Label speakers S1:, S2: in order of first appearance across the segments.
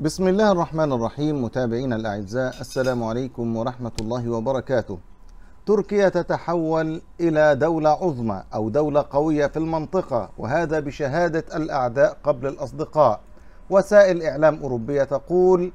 S1: بسم الله الرحمن الرحيم متابعينا الأعزاء السلام عليكم ورحمة الله وبركاته تركيا تتحول إلى دولة عظمى أو دولة قوية في المنطقة وهذا بشهادة الأعداء قبل الأصدقاء وسائل إعلام أوروبية تقول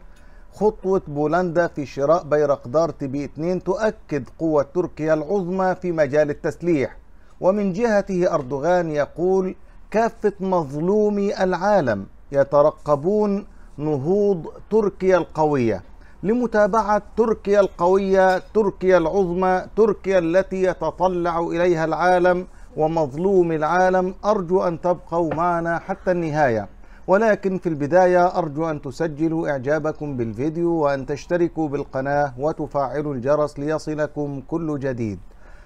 S1: خطوة بولندا في شراء بيرقدار تي بي 2 تؤكد قوة تركيا العظمى في مجال التسليح ومن جهته أردوغان يقول كافة مظلومي العالم يترقبون نهوض تركيا القوية لمتابعة تركيا القوية تركيا العظمى تركيا التي يتطلع إليها العالم ومظلوم العالم أرجو أن تبقوا معنا حتى النهاية ولكن في البداية أرجو أن تسجلوا إعجابكم بالفيديو وأن تشتركوا بالقناة وتفعلوا الجرس ليصلكم كل جديد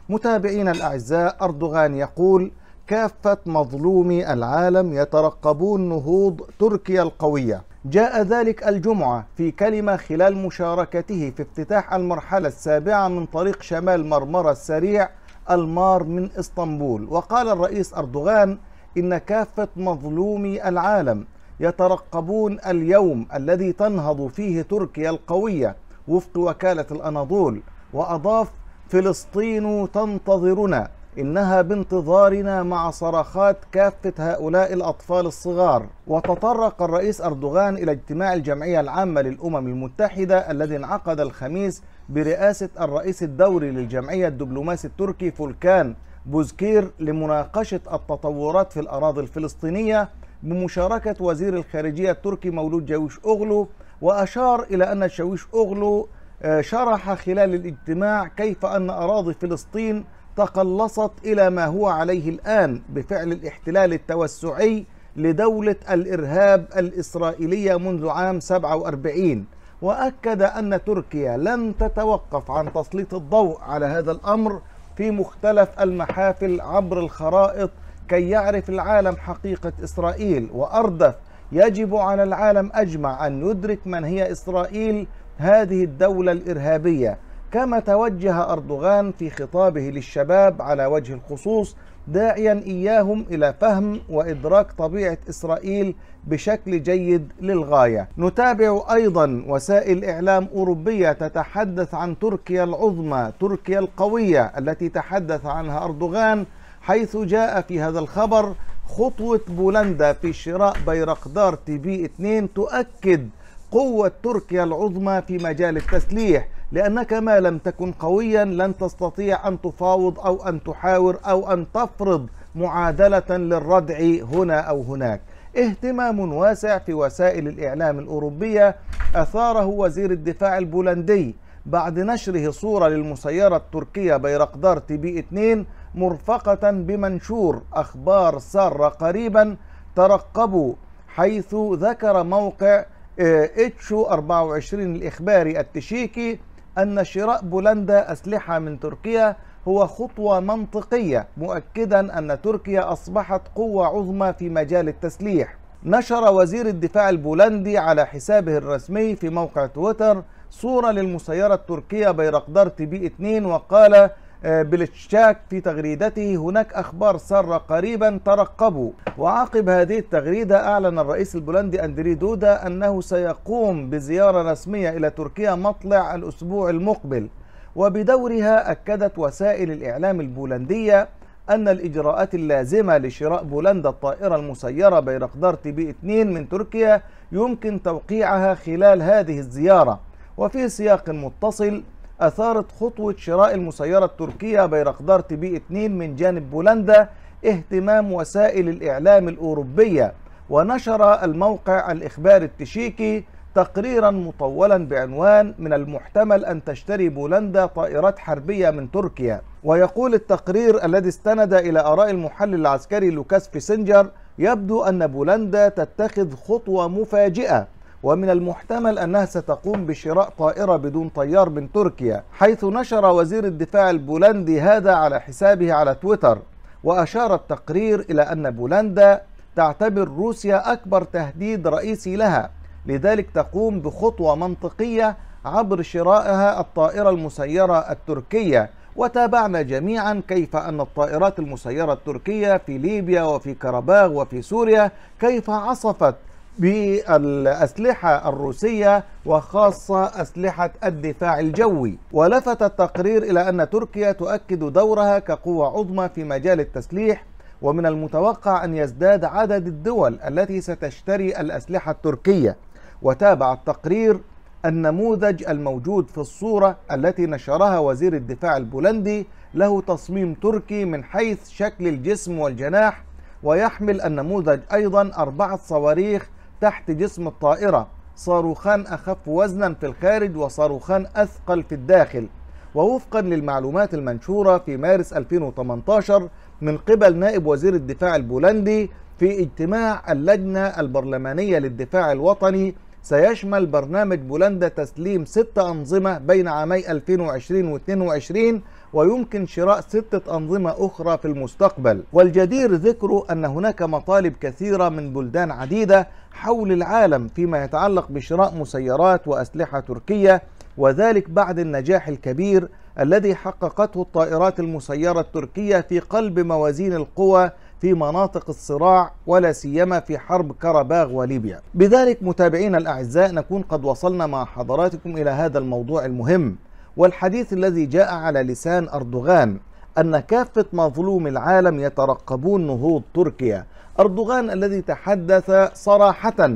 S1: متابعين الأعزاء أردوغان يقول كافة مظلومي العالم يترقبون نهوض تركيا القوية جاء ذلك الجمعة في كلمة خلال مشاركته في افتتاح المرحلة السابعة من طريق شمال مرمرة السريع المار من اسطنبول وقال الرئيس أردوغان إن كافة مظلومي العالم يترقبون اليوم الذي تنهض فيه تركيا القوية وفق وكالة الأناضول وأضاف فلسطين تنتظرنا إنها بانتظارنا مع صرخات كافة هؤلاء الأطفال الصغار وتطرق الرئيس أردوغان إلى اجتماع الجمعية العامة للأمم المتحدة الذي انعقد الخميس برئاسة الرئيس الدوري للجمعية الدبلوماسي التركي فولكان بوزكير لمناقشة التطورات في الأراضي الفلسطينية بمشاركة وزير الخارجية التركي مولود جاويش أغلو وأشار إلى أن جاويش أغلو آه، شرح خلال الاجتماع كيف أن أراضي فلسطين تقلصت إلى ما هو عليه الآن بفعل الاحتلال التوسعي لدولة الإرهاب الإسرائيلية منذ عام 47 وأكد أن تركيا لن تتوقف عن تسليط الضوء على هذا الأمر في مختلف المحافل عبر الخرائط كي يعرف العالم حقيقة إسرائيل وأردف يجب على العالم أجمع أن يدرك من هي إسرائيل هذه الدولة الإرهابية كما توجه أردوغان في خطابه للشباب على وجه الخصوص داعيا إياهم إلى فهم وإدراك طبيعة إسرائيل بشكل جيد للغاية نتابع أيضا وسائل إعلام أوروبية تتحدث عن تركيا العظمى تركيا القوية التي تحدث عنها أردوغان حيث جاء في هذا الخبر خطوة بولندا في شراء بيرقدار تي بي 2 تؤكد قوة تركيا العظمى في مجال التسليح لأنك ما لم تكن قويا لن تستطيع أن تفاوض أو أن تحاور أو أن تفرض معادلة للردع هنا أو هناك اهتمام واسع في وسائل الإعلام الأوروبية أثاره وزير الدفاع البولندي بعد نشره صورة للمسيرة التركية بيرقدار تي بي 2 مرفقة بمنشور أخبار سارة قريبا ترقبوا حيث ذكر موقع إيه اتشو 24 الإخباري التشيكي أن شراء بولندا أسلحة من تركيا هو خطوة منطقية مؤكدا أن تركيا أصبحت قوة عظمى في مجال التسليح نشر وزير الدفاع البولندي على حسابه الرسمي في موقع تويتر صورة للمسيرة التركية بيرقدار تي بي 2 وقال آه، بلتشاك في تغريدته هناك أخبار سارة قريبا ترقبوا وعقب هذه التغريدة أعلن الرئيس البولندي أندري دودا أنه سيقوم بزيارة رسمية إلى تركيا مطلع الأسبوع المقبل وبدورها أكدت وسائل الإعلام البولندية أن الإجراءات اللازمة لشراء بولندا الطائرة المسيرة بيرقدار تي بي 2 من تركيا يمكن توقيعها خلال هذه الزيارة وفي سياق متصل أثارت خطوة شراء المسيرة التركية بيرقدار تي بي 2 من جانب بولندا اهتمام وسائل الإعلام الأوروبية ونشر الموقع الإخباري التشيكي تقريرا مطولا بعنوان من المحتمل أن تشتري بولندا طائرات حربية من تركيا ويقول التقرير الذي استند إلى آراء المحلل العسكري لوكاس بيسنجر يبدو أن بولندا تتخذ خطوة مفاجئة ومن المحتمل أنها ستقوم بشراء طائرة بدون طيار من تركيا حيث نشر وزير الدفاع البولندي هذا على حسابه على تويتر وأشار التقرير إلى أن بولندا تعتبر روسيا أكبر تهديد رئيسي لها لذلك تقوم بخطوة منطقية عبر شرائها الطائرة المسيرة التركية وتابعنا جميعا كيف أن الطائرات المسيرة التركية في ليبيا وفي كرباغ وفي سوريا كيف عصفت بالأسلحة الروسية وخاصة أسلحة الدفاع الجوي ولفت التقرير إلى أن تركيا تؤكد دورها كقوة عظمى في مجال التسليح ومن المتوقع أن يزداد عدد الدول التي ستشتري الأسلحة التركية وتابع التقرير النموذج الموجود في الصورة التي نشرها وزير الدفاع البولندي له تصميم تركي من حيث شكل الجسم والجناح ويحمل النموذج أيضا أربعة صواريخ تحت جسم الطائرة صاروخان أخف وزنا في الخارج وصاروخان أثقل في الداخل ووفقا للمعلومات المنشورة في مارس 2018 من قبل نائب وزير الدفاع البولندي في اجتماع اللجنة البرلمانية للدفاع الوطني سيشمل برنامج بولندا تسليم ست أنظمة بين عامي 2020 و 22 ويمكن شراء ستة أنظمة أخرى في المستقبل والجدير ذكره أن هناك مطالب كثيرة من بلدان عديدة حول العالم فيما يتعلق بشراء مسيرات وأسلحة تركية وذلك بعد النجاح الكبير الذي حققته الطائرات المسيرة التركية في قلب موازين القوى في مناطق الصراع ولا سيما في حرب كرباغ وليبيا بذلك متابعينا الأعزاء نكون قد وصلنا مع حضراتكم إلى هذا الموضوع المهم والحديث الذي جاء على لسان أردوغان أن كافة مظلوم العالم يترقبون نهوض تركيا أردوغان الذي تحدث صراحة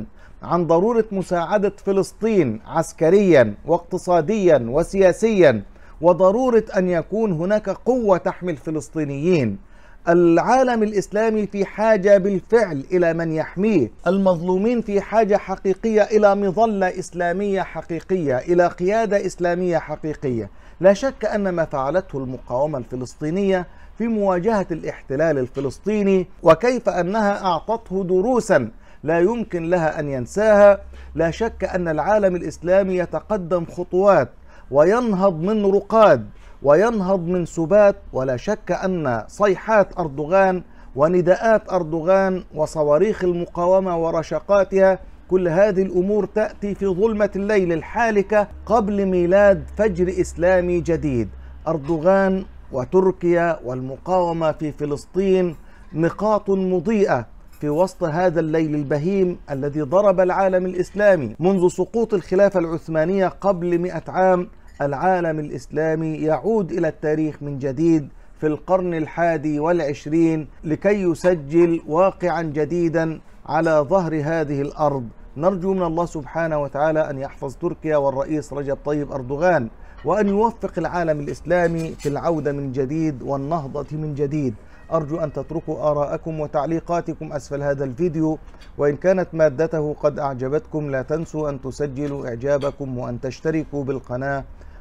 S1: عن ضرورة مساعدة فلسطين عسكريا واقتصاديا وسياسيا وضرورة أن يكون هناك قوة تحمي الفلسطينيين العالم الإسلامي في حاجة بالفعل إلى من يحميه المظلومين في حاجة حقيقية إلى مظلة إسلامية حقيقية إلى قيادة إسلامية حقيقية لا شك أن ما فعلته المقاومة الفلسطينية في مواجهة الاحتلال الفلسطيني وكيف أنها أعطته دروسا لا يمكن لها أن ينساها لا شك أن العالم الإسلامي يتقدم خطوات وينهض من رقاد وينهض من سبات ولا شك أن صيحات أردوغان ونداءات أردوغان وصواريخ المقاومة ورشقاتها كل هذه الأمور تأتي في ظلمة الليل الحالكة قبل ميلاد فجر إسلامي جديد أردوغان وتركيا والمقاومة في فلسطين نقاط مضيئة في وسط هذا الليل البهيم الذي ضرب العالم الإسلامي منذ سقوط الخلافة العثمانية قبل مئة عام العالم الإسلامي يعود إلى التاريخ من جديد في القرن الحادي والعشرين لكي يسجل واقعا جديدا على ظهر هذه الأرض نرجو من الله سبحانه وتعالى أن يحفظ تركيا والرئيس رجب طيب أردوغان وأن يوفق العالم الإسلامي في العودة من جديد والنهضة من جديد أرجو أن تتركوا آراءكم وتعليقاتكم أسفل هذا الفيديو وإن كانت مادته قد أعجبتكم لا تنسوا أن تسجلوا إعجابكم وأن تشتركوا بالقناة